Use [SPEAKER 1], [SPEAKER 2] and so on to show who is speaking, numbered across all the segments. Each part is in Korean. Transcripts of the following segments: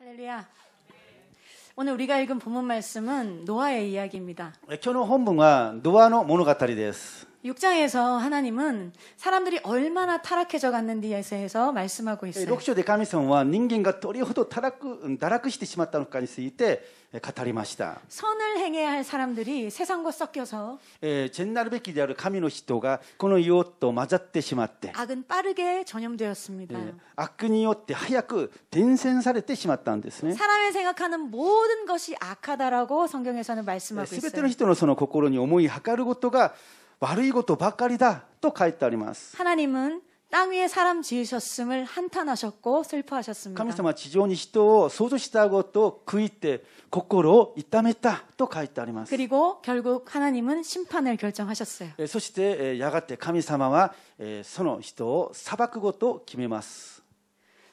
[SPEAKER 1] 할렐루야. 오늘 우리가 읽은 본문 말씀은 노아의 이야기입니다.
[SPEAKER 2] 今日の本文はノアの物語です。 네,
[SPEAKER 1] 6장에서 하나님은 사람들이 얼마나 타락해져 갔는지에 해서 말씀하고 예, 있어요. 6章で
[SPEAKER 2] 神様は人間がどれほど堕落堕落してしまったのかについて語りました. 음, 예,
[SPEAKER 1] 선을 행해야 할 사람들이 세상과 섞여서
[SPEAKER 2] 옛날べきである神の人がこの世と混ざってしまって 예,
[SPEAKER 1] 악은 빠르게 전염되었습니다.
[SPEAKER 2] 악によって早く伝染されてしまったんですね.
[SPEAKER 1] 사람의 생각하는 모든 것이 악하다라고 성경에서는
[SPEAKER 2] 말씀하고 있어요. 全ての人のその心に思い測ることが悪いことばかりだと書いてあります。
[SPEAKER 1] 하나님은땅위에사람지으셨음을한탄하셨고슬퍼하셨습니다하나
[SPEAKER 2] 님은지존이시도소조시다고또그이때고코로이따맸다또가있다あります그리
[SPEAKER 1] 고결국하나님은심판을결정하셨어
[SPEAKER 2] 요そしてやがて神様はその人を裁くことを決めます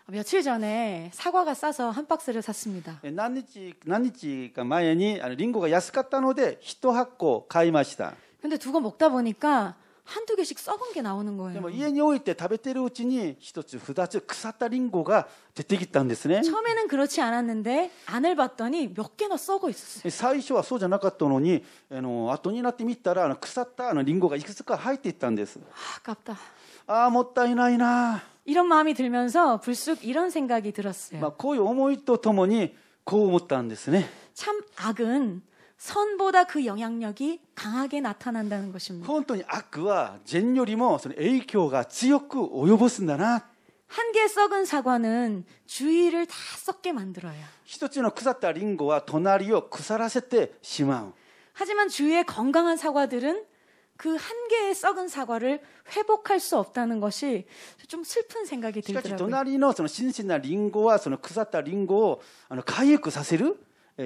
[SPEAKER 1] 며칠전에사과가싸서한박스를샀습니다何日
[SPEAKER 2] 何日か前にリンゴが安かったので1箱買いました。
[SPEAKER 1] 근데 두권 먹다 보니까 한두 개씩 썩은 게 나오는 거예요.
[SPEAKER 2] 家に置いて食べてるうちに一つ二つ腐ったリンゴが出てきたんですね.
[SPEAKER 1] 처음에는 그렇지 않았는데 안을 봤더니 몇 개나 썩어 있었어요.
[SPEAKER 2] 最初はそうじゃなかったのにあの後になってみたらあの腐ったあのリンゴがいくつか入っていったんです.
[SPEAKER 1] 아깝다. 아, もったいないな. 이런 마음이 들면서 불쑥 이런 생각이 들었어요.
[SPEAKER 2] 막 고요 思いとともにこう思ったんですね.참
[SPEAKER 1] 악은 선보다 그 영향력이 강하게 나타난다는 것입니다.
[SPEAKER 2] 本当に悪は善よりもその影響が強く及ぼすんだな。한
[SPEAKER 1] 개 썩은 사과는 주위를 다 썩게 만들어요.
[SPEAKER 2] 一つの腐 링고와 도나리隣を사라세て 시마우.
[SPEAKER 1] 하지만 주위의 건강한 사과들은 그 한 개의 썩은 사과를 회복할 수 없다는 것이 좀 슬픈 생각이 들더라고요.
[SPEAKER 2] しかし隣のその真摯なリンゴはその腐ったリンゴ 神聖にさせることができないことを見て悲しい思いが思いがしたんです。정말악은선보다그영향력이강력하게난다나타난다는것같아요本当に悪は善よりもその影響が強くあの出てくるような気がします。그런데성도여러분しかし皆さん이악이정말하나님의선을이길수있을까요でも本当にこの悪が神様の善を打ち負かすことができると思いますか하나님은악한세상을심판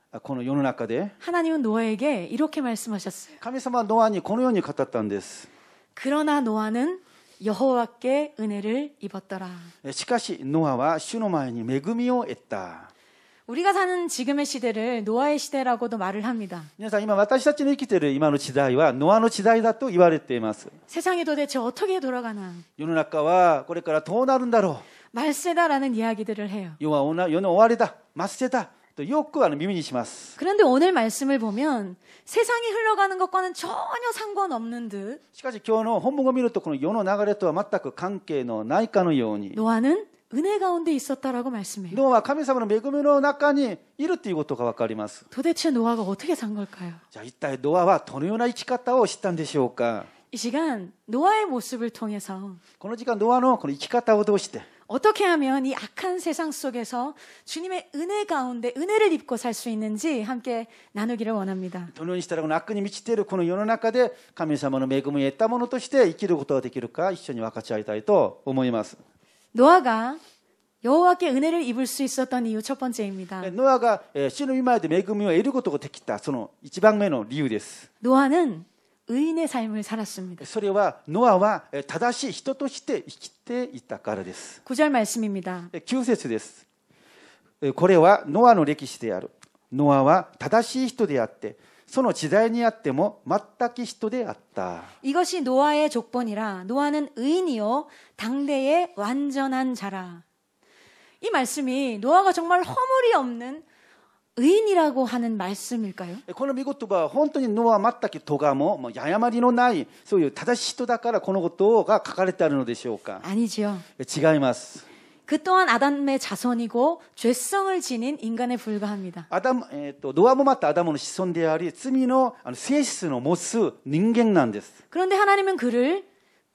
[SPEAKER 2] この世の中で하나님은노아에게이렇게말씀하셨어요神様はノアにこのように語ったんです그러나노아
[SPEAKER 1] 는여호와께은혜를입었더라
[SPEAKER 2] しかし노아와슈노마에니매금이오했다
[SPEAKER 1] 우리가사는지금의시대를노아의시대라고도말을합니다
[SPEAKER 2] 皆さん今私たちの生きている今の時代はノアの時代だと言われています
[SPEAKER 1] 세상이도대체어떻게돌아가나
[SPEAKER 2] 世の中はこれからどうなるんだろ
[SPEAKER 1] う말세다라는이야기들을해요
[SPEAKER 2] 요와오나요는終わりだ末世だ또욕구하는미민이시마스
[SPEAKER 1] 그런데오늘말씀을보면세상이흘러가는것과는전혀상관없는듯
[SPEAKER 2] しかし今日の本文を見るとこの世の流れとは全く関係のないかのように노아는은혜가운데있었다라고말씀해요노아와하나님의은혜의안에있다ということがわかります도대체노아가어떻게산걸까요자이때노아와どのような生き方をしたんでしょうか이시간
[SPEAKER 1] 노아의모습을통해서
[SPEAKER 2] この時間노아のこの生き方を通して
[SPEAKER 1] 어떻게 하면 이 악한 세상 속에서 주님의 은혜 가운데 은혜를 입고 살 수 있는지 함께 나누기를 원합니다.
[SPEAKER 2] どのようにしたらこの悪に満ちているこの世の中で神様の恵みを得たものとして生きることができるか一緒に分かち合いたいと思います
[SPEAKER 1] 노아가 여호와께 은혜를 입을 수 있었던 이유 첫 번째입니다. 노아가
[SPEAKER 2] 신의 이마에 恵みを得ることができたその1番目の理由です.
[SPEAKER 1] 노아는 의인의 삶을 살았습니다.
[SPEAKER 2] それは 노아와 정확히 人として生きていたからです.
[SPEAKER 1] 9절 말씀입니다.
[SPEAKER 2] 9節です. 예, これはノアの歴史である。ノアは正しい人であってその時代にあっても全く人であった. 예, 뭐
[SPEAKER 1] 이것이 노아의 조건이라 노아는 의인이요 당대의 완전한 자라. 이 말씀이 노아가 정말 허물이 없는
[SPEAKER 2] 의인이라고 하는 말씀일까요? この御言葉は本当にノア全く咎ももう誤りのないそういう正しい人だからこのことが書かれてあるのでしょうか? 아니지요. 違います.그
[SPEAKER 1] 또한 아담의 자손이고 죄성을 지닌 인간에 불과합니다.
[SPEAKER 2] 아담, 노아모마타 아담의 자손であり 罪の性質の持つ人間なんです. 그런데 하나님은 그를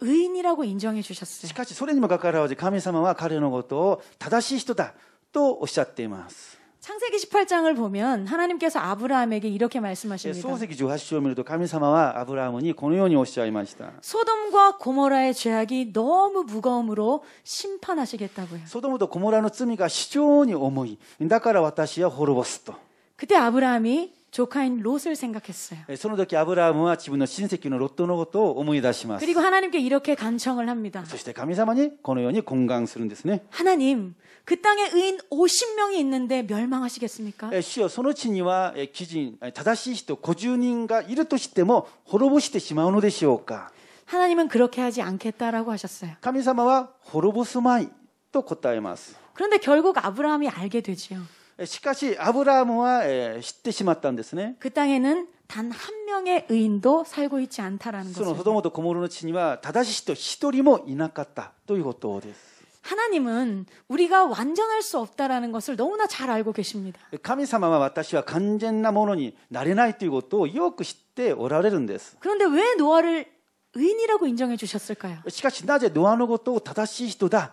[SPEAKER 2] 의인이라고 인정해 주셨어요. しかしそれにもかかわらず神様は彼のことを正しい人だとおっしゃっています。
[SPEAKER 1] 창세기 18장을 보면 하나님께서 아브라함에게 이렇게 말씀하십니다. 예, 소돔과 고모라의 죄악이 너무 무거움으로 심판하시겠다고요.
[SPEAKER 2] 소돔과 고모라의 죄가非常に重い.だから私は滅ぼすと.
[SPEAKER 1] 그때 아브라함이 조카인 롯을 생각했어요.
[SPEAKER 2] その時アブラハムは自分の親戚のロットのことを思い出します. 그리고 하나님께
[SPEAKER 1] 이렇게 간청을 합니다.
[SPEAKER 2] そして神様にこのように懇願するんですね.
[SPEAKER 1] 하나님, 그 땅에 의인 50명이 있는데 멸망하시겠습니까?
[SPEAKER 2] 主よその地には基人正しい人50人がいるとしても滅ぼしてしまうのでしょうか?
[SPEAKER 1] 하나님은 그렇게 하지 않겠다라고 하셨어요.
[SPEAKER 2] 神様は滅ぼすまいと答えます.
[SPEAKER 1] 그런데 결국 아브라함이 알게 되지요.
[SPEAKER 2] しかし、アブラハムは知ってしまったんですね。그땅에는
[SPEAKER 1] 단 한 명의 의인도 살고 있지 않다라는 거죠.
[SPEAKER 2] その子供と小諸の地には正しい人一人もいなかったということです。
[SPEAKER 1] 하나님은 우리가 완전할 수 없다라는 것을 너무나 잘 알고 계십니다.
[SPEAKER 2] 神様は私は完全なものになれないということをよく知っておられるんです. 그런데 왜 노아를 의인이라고 인정해 주셨을까요? しかしなぜ노아のことを正しい人だ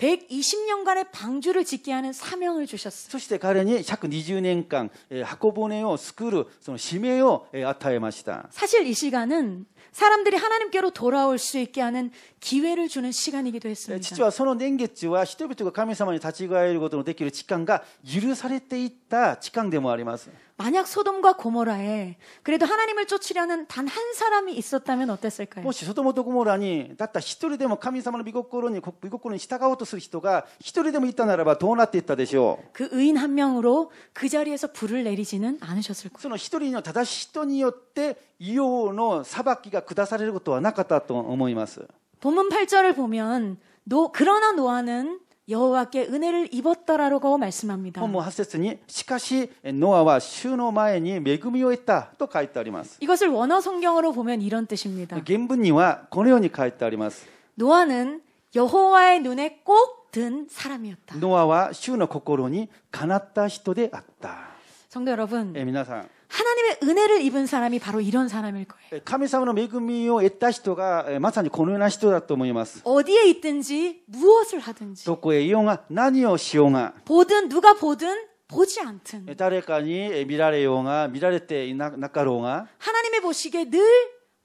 [SPEAKER 2] 120년간의 방주를 짓게 하는 사명을 주셨어요. そして彼に120年間運ぶねを作るその使命を与えました.
[SPEAKER 1] 사실 이 시간은 사람들이 하나님께로 돌아올 수 있게 하는 기회를 주는 시간이기도 했습니다.
[SPEAKER 2] 実はその年月は人々が神様に立ち返ることのできる時間が許されていった時間でもあります。
[SPEAKER 1] 만약 소돔과 고모라에 그래도 하나님을 쫓으려는 단 한 사람이 있었다면 어땠을까요?
[SPEAKER 2] もしソドムとゴモラにたった一人でも神様の御心に御心に従おうとする人が一人でもいたならばどうなっていったでしょう?그 의인 한 명으로 그 자리에서 불을 내리지는 않으셨을 거예요. その一人の正しい人によって異様の裁きが下されることはなかったと思います.
[SPEAKER 1] 본문 8절을 보면 노, 그러나 노아는 여호와께 은혜를 입었더라라고 말씀합니다. 본문
[SPEAKER 2] 8절에 しかし 노아와 슈노 前に恵みを得たと書いてあります.
[SPEAKER 1] 이것을 원어 성경으로 보면 이런 뜻입니다.
[SPEAKER 2] 原文にはこのように書いてあります.
[SPEAKER 1] 노아는 여호와의 눈에 꼭 든
[SPEAKER 2] 사람이었다. 노아와 슈의 心にかなった人であった. 성도 여러분, 예, 皆さん 하나님의 은혜를 입은 사람이 바로 이런 사람일 거예요. 神様の恵みを得た人がまさにこのような人だと思います.
[SPEAKER 1] 어디에 있든지 무엇을 하든지.
[SPEAKER 2] どこへいようが何をしようが.
[SPEAKER 1] 보든 누가 보든 보지 않든.
[SPEAKER 2] 誰かに見られようが見られていなかろうが.
[SPEAKER 1] 하나님의 보시기에 늘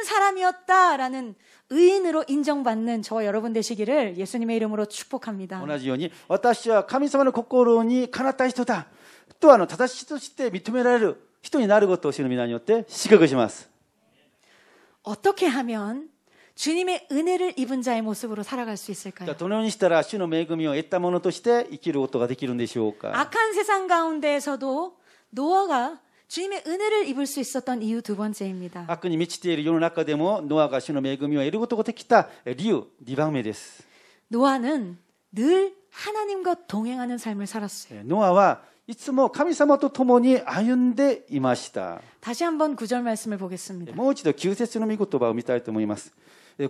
[SPEAKER 1] 큰 사람이었다라는 의인으로 인정받는 저와 여러분 되시기를 예수님의 이름으로 축복합니다.
[SPEAKER 2] 同じように私は神様の心にかなった人だとあの正しい人として認められる人になることを主の皆によって資格します
[SPEAKER 1] 어떻게 하면 주님의 은혜를 입은 자의 모습으로 살아갈 수 있을까요?
[SPEAKER 2] 자どのようにしたら主の恵みを得たものとして生きることができるんでしょうか?
[SPEAKER 1] 악한 세상 가운데에서도 노아가 주님의은혜를입을수있었던이유두번째입니다
[SPEAKER 2] 悪に満ちている世の中でもノアが主の恵みを得ることができた理由2番目です。노아는늘하나님과동행하는삶을살았어요노아와いつも神様と共に歩んでいました。다시한번구절말씀을보겠습니다もう一度旧説の御言葉を見たいと思います。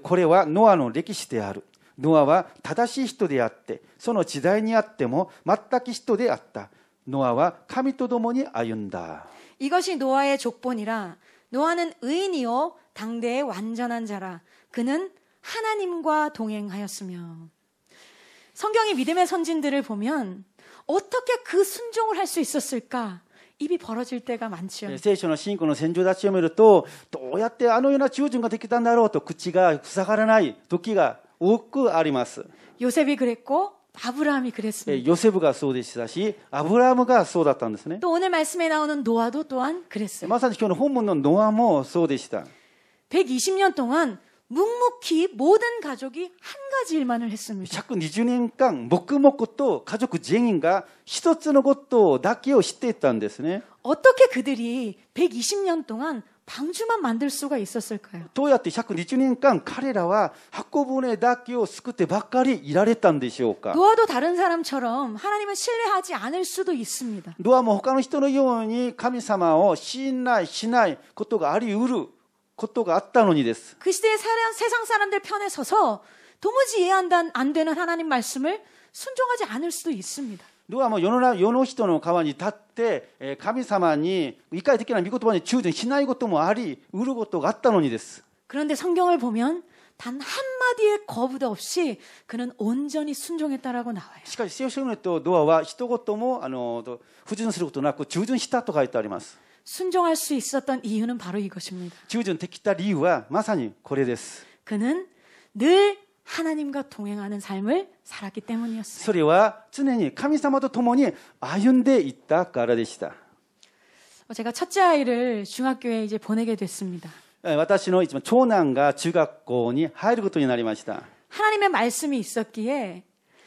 [SPEAKER 2] これはノアの歴史である。ノアは正しい人であって、その時代にあっても全く人であった。ノアは神と共に歩んだ。
[SPEAKER 1] 이것이 노아의 족본이라 노아는 의인이요 당대의 완전한 자라 그는 하나님과 동행하였으며 성경의 믿음의 선진들을 보면 어떻게 그 순종을 할 수 있었을까? 입이 벌어질 때가 많지요聖션の
[SPEAKER 2] 신고의 先조다치を見る또どうやってあのような従順ができたんだろうと口が塞がらない時が多くありま
[SPEAKER 1] 요셉이 그랬고
[SPEAKER 2] 아브라함이 그랬습니다. 예, 요셉가 소데시다시 아브라함가 소다탄데스네.
[SPEAKER 1] 또 오늘 말씀에 나오는 노아도 또한
[SPEAKER 2] 그랬어요. 예, 마사지 오늘 본문의 노아도 소데시다.
[SPEAKER 1] 120년 동안 묵묵히 모든 가족이 한 가지 일만을 했습니다. 자꾸
[SPEAKER 2] 20년간 먹고먹고또 가족 쟁인가 시도쓰는 것도 낫게요 시대했다는 데서네.
[SPEAKER 1] 어떻게 그들이 120년 동안
[SPEAKER 2] 방주만 만들 수가 있었을까요? どうや1 2 0年間彼らは箱舟だけを救ってばっかりいられたんでしょうか 노아도
[SPEAKER 1] 다른 사람처럼 하나님을 신뢰하지
[SPEAKER 2] 않을 수도 있습니다. 노아도 他の人のように神様を信頼しないことがあり得ること그
[SPEAKER 1] 시대의 사람, 세상 사람들 편에 서서 도무지 이해안 되는 하나님 말씀을 순종하지 않을 수도 있습니다.
[SPEAKER 2] ドアも世の世の人の川に立って、神様に、一回的な見事はに忠しないこともあり、売ることがあったのにです。그런데
[SPEAKER 1] その을보면단한마디의거부도없이그는온전히순종했다라고나와
[SPEAKER 2] 요しかし聖書にとドアは一言もあの不順することなく従順したと書いてあります
[SPEAKER 1] 순종할수있었던이유는바로이것입니다
[SPEAKER 2] 従順できた理由はまさにこれです
[SPEAKER 1] 그는늘 하나님과 동행하는 삶을 살았기 때문이었어요.
[SPEAKER 2] それは常に神様と共に歩んでいったからでした.
[SPEAKER 1] 제가 첫째 아이를 중학교에 이제 보내게 됐습니다.
[SPEAKER 2] 私の長男が中学校に入ることになりました.
[SPEAKER 1] 하나님의 말씀이 있었기에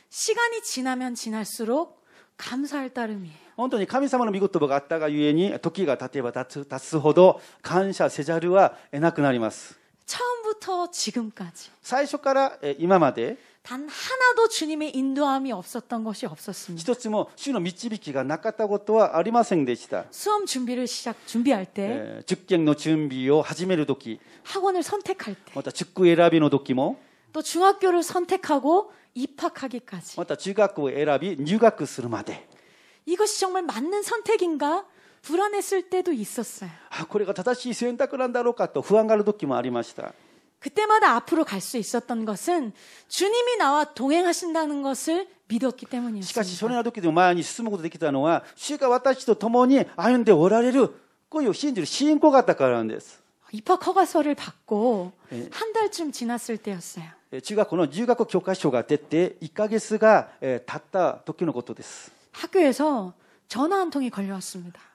[SPEAKER 1] 시간이 지나면 지날수록 감사할
[SPEAKER 2] 따름이에요. 本当に神様の御言葉があったがゆえに時が経てば経つほど感謝せざるは得なくなります。 처음부터 지금까지. 最初から今まで단
[SPEAKER 1] 예, 하나도
[SPEAKER 2] 주님의 인도함이 없었던 것이 없었습니다. 一つも主の導きがなかったことはありませんでした. 수험
[SPEAKER 1] 준비를 시작 준비할 때,
[SPEAKER 2] 직경受준비準하지始める時 예, 학원을 선택할 때, 직구 에라비노 도時모또 뭐. 중학교를 선택하고 입학하기까지, また中学校選び入学するまで.
[SPEAKER 1] 이것이 정말 맞는 선택인가? 불안했을 때도 있었어요.
[SPEAKER 2] 아, これが正しい選択なんだろうかと不安がある時もありました.
[SPEAKER 1] 그때마다 앞으로 갈 수 있었던 것은 주님이 나와 동행하신다는 것을
[SPEAKER 2] 믿었기 때문이었습니다. しかしそれな時でも前に進むことできたのは主が私と共に歩んでおられるこういう信じる信仰があったからなんです
[SPEAKER 1] 입학 허가서를 받고 한 달쯤 지났을 때였어요.
[SPEAKER 2] 中学の入学教科書が出て1ヶ月が経った時のことです.
[SPEAKER 1] 학교에서 전화 한 통이 걸려왔습니다.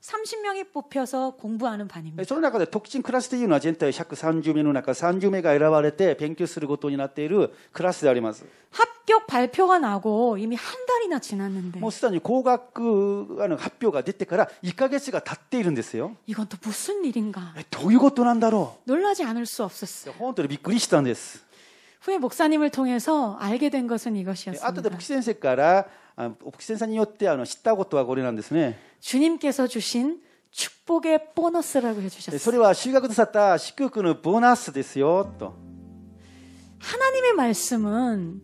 [SPEAKER 1] 30명이 뽑혀서 공부하는 반입니다.
[SPEAKER 2] その中で特進クラスというのは全体130名の中30名が選ばれて勉強することになっているクラスであります.
[SPEAKER 1] 합격 발표가 나고 이미 한 달이나 지났는데.
[SPEAKER 2] もうすでに 고각あの 発表が 出てから1ヶ月が経っているんですよ.
[SPEAKER 1] 이건 또 무슨 일인가?
[SPEAKER 2] どういうことなんだろう?
[SPEAKER 1] 놀라지 않을 수 없었어요.
[SPEAKER 2] 本当にびっくりしたんです.
[SPEAKER 1] 후에 목사님을 통해서 알게 된 것은 이것이었습니다.
[SPEAKER 2] 아까 목사 님から 복先生によってあの知ったことはこれなんですね。 주님께서 주신 축복의 보너스라고 でそ 해주셨어요. れは収穫なさった祝福のボーナスですよと。
[SPEAKER 1] 하나님의 말씀은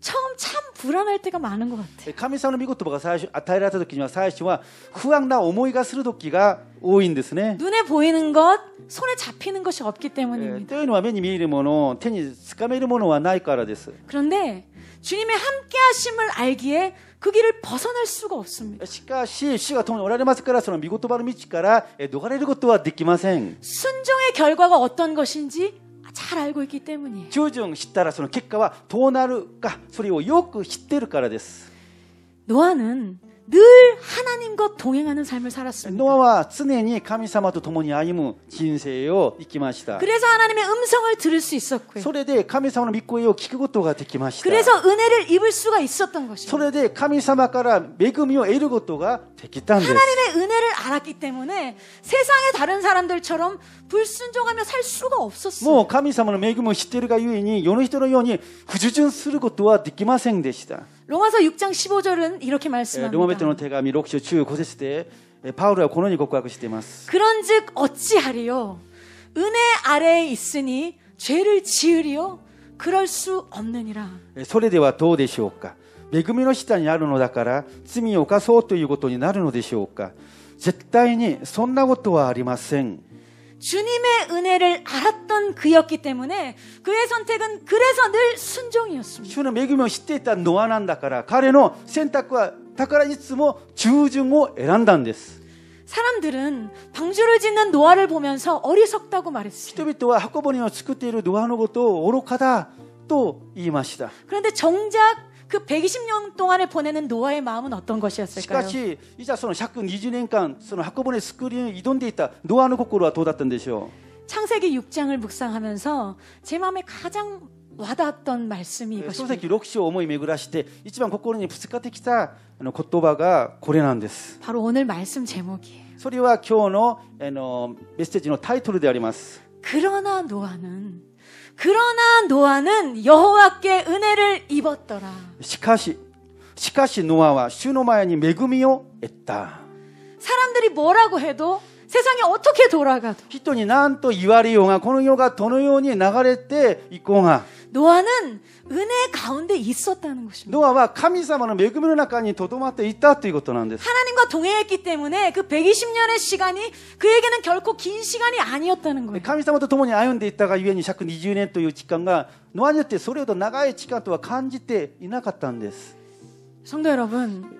[SPEAKER 1] 처음 참 불안할 때가 많은 것 같아요.
[SPEAKER 2] 神様の御言葉が最初与えられた時には最初は不安な思いがする時が多いんですね。
[SPEAKER 1] 눈에 보이는 것, 손에 잡히는 것이 없기 えー 때문입니다.
[SPEAKER 2] というのは目に見えるもの手につかめるものはないからです。그런데 주님의 함께하심을 알기에 그 길을 벗어날 수가 없습니다. しかし死が共におられますからその御言葉の道から逃れることはできません
[SPEAKER 1] 순종의 결과가 어떤 것인지 잘 알고 있기
[SPEAKER 2] 때문이에요. 従順したらその結果はどうなるかそれをよく知ってるからです. 노아는 늘 하나님과 동행하는 삶을 살았습니다. 노아와 쓰네니 하나님과도 동원이 아이무 인생을 이기마시다. 그래서 하나님의 음성을 들을 수 있었고요. 소래대 하나님을 믿고 기그것도가 되기마시다. 그래서
[SPEAKER 1] 은혜를 입을 수가 있었던 것이죠.
[SPEAKER 2] 소래대 하나님から 매금이요 에르것도가 되기딴데. 하나님의
[SPEAKER 1] 은혜를 알았기 때문에 세상의 다른 사람들처럼 불순종하며 살 수가 없었습니다뭐
[SPEAKER 2] 하나님을 매금을 知ってるがゆえに世の人のように不従順することはできませんで
[SPEAKER 1] ロー서6장15절은이렇게말씀합니다로마베の
[SPEAKER 2] 手紙6章15節でパウロはこのように告白しています
[SPEAKER 1] 그런즉어찌하리요은혜아래에있으니죄를지으리요그럴수없느니라
[SPEAKER 2] それではどうでしょうか恵みの下にあるのだから罪を犯そうということになるのでしょうか絶対にそんなことはありません。 주님의 은혜를 알았던 그였기 때문에 그의 선택은 그래서 늘 순종이었습니다. 주는 매기면 시대에 노안한다から 彼の 선택과 だからいつも従順を選んだんです. 사람들은 방주를 짓는 노아를 보면서 어리석다고 말했습니다. 人々は運ぶにを作っている노아のことを愚かだと言いました.
[SPEAKER 1] 그런데 정작 그 120년 동안에 보내는 노아의 마음은 어떤 것이었을까요?
[SPEAKER 2] しかし,いざその120年間その箱舟スクリーンに挑んでいたノアの心はどうだったんでしょう?
[SPEAKER 1] 창세기 6장을 묵상하면서 제 마음에 가장 와닿았던 말씀이 네, 이것입니다. 창세기
[SPEAKER 2] 6시 어머니 메구라시때 1번 고코로니 부스가 고래난です.
[SPEAKER 1] 바로 오늘 말씀 제목이에요.
[SPEAKER 2] 소리와 교의 메시지의 타이틀であります.
[SPEAKER 1] 그러나 노아는 그러나 노아는 여호와께 은혜를 입었더라.
[SPEAKER 2] しかし,しかし 노아와 슈노마야니 매금이요 했다.
[SPEAKER 1] 사람들이 뭐라고 해도
[SPEAKER 2] 세상이 어떻게 돌아가도 人になんと言われようがこの世がどのように流れていこうが 노아는 은혜 가운데 있었다는 것입니다. 노아와 하나님의 백음의 中にとどまっていたということなんです.
[SPEAKER 1] 하나님과 동행했기 때문에 그 120년의 시간이
[SPEAKER 2] 그에게는 결코 긴 시간이 아니었다는 거예요. 하나님과 동행이 아연데 있다가 故に 120년という時間が 노아によってそれほど長い時間とは感じていなかったんです.
[SPEAKER 1] 성도 여러분,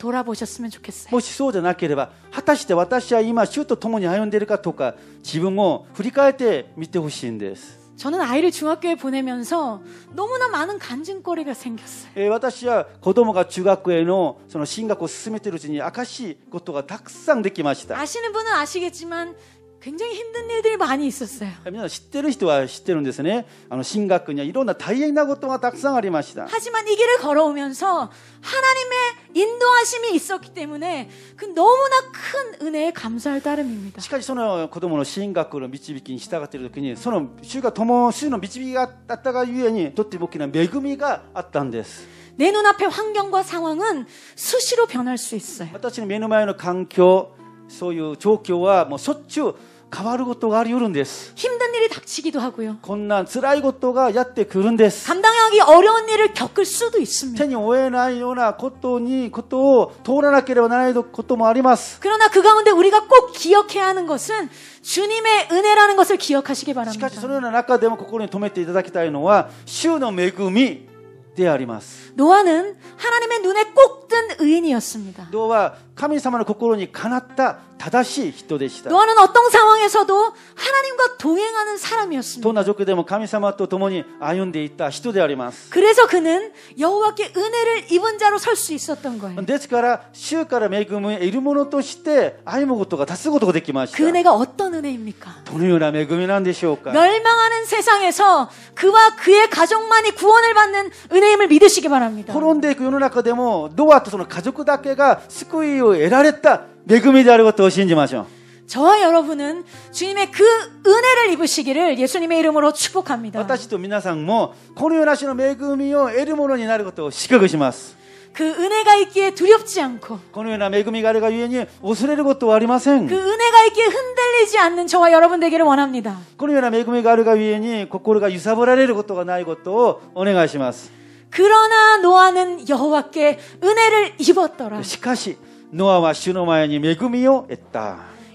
[SPEAKER 1] 돌아보셨으면 좋겠어요.
[SPEAKER 2] もしそうじゃなければ果たして私は今主と共に歩んでいるかとか自分を振り返って見てほしいんです
[SPEAKER 1] 저는 아이를 중학교에 보내면서 너무나 많은 간증거리가 생겼어요.
[SPEAKER 2] 私は子供が中学へのその進学を進めてるうちに明かしいことがたくさんできました。아시는
[SPEAKER 1] 분은 아시겠지만 굉장히 힘든 일들이 많이
[SPEAKER 2] 있었어요. 知ってる人は知ってるんですね.あの進学にいろんな大変なことがたくさんありました.
[SPEAKER 1] 하지만 이 길을 걸어오면서 하나님의 인도하심이 있었기 때문에 그 너무나 큰
[SPEAKER 2] 은혜에 감사할 따름입니다. しかしその子供の進学の導きに従っている時にその主が友の主の導きがあったがゆえにとっても大きな恵みがあったんです.내 눈앞의 환경과 상황은 수시로 변할 수 있어요. 私の目の前の環境そういう状況はもうしょっちゅう変わることがあり得るんです。힘든일이닥치기도하고 요。 こんな辛いことがやってくるんです。감당하기어려운일을겪을수도있습니 다。 手に負えないようなことに、ことを通らなければならないこともあります。그러나그가운데우리가꼭기억해야하는것은주님의은혜라는것을기억하시기바랍니다しかしそのような中でも心に留めていただきたいのは、主の恵み 노아는 하나님의 눈에 꼭 든 의인이었습니다. 노아 하나님의 고코로니 가났다 다다시 히토데시다. 노아는
[SPEAKER 1] 어떤 상황에서도 하나님과
[SPEAKER 2] 동행하는 사람이었습니다. 도나족되면 하나님과 동행이 아윤데 있다 히토데아리마스. 그래서 그는 여호와께 은혜를 입은 자로 설 수 있었던 거예요. ですから主から恵みを得るものとして歩むことが立つことができました.그 은혜가
[SPEAKER 1] 어떤 은혜입니까?
[SPEAKER 2] 도누나恵みなんでしょうか?
[SPEAKER 1] 멸망하는 세상에서 그와 그의 가족만이 구원을 받는 은혜임을
[SPEAKER 2] 믿으시기 바랍니다. コロンで行く世の中でもノアとその家族だけが救いを得られた恵みであることを信じましょう。 저와 여러분은 주님의 그 은혜를 입으시기를 예수님의 이름으로 축복합니다. 私と皆さんもこのような種の恵みを得るものになることを祝福します。그 은혜가 있기에 두렵지 않고 このような恵みがあるがゆえに恐れることはありません그 은혜가 있기에 흔들리지 않는 저와 여러분 되기를 원합니다. このような恵みがあるがゆえに心が揺さぶられることがないことをお願いします. 그러나 노아는 여호와께 은혜를 입었더라. しかしノアは主の前に恵みを得た。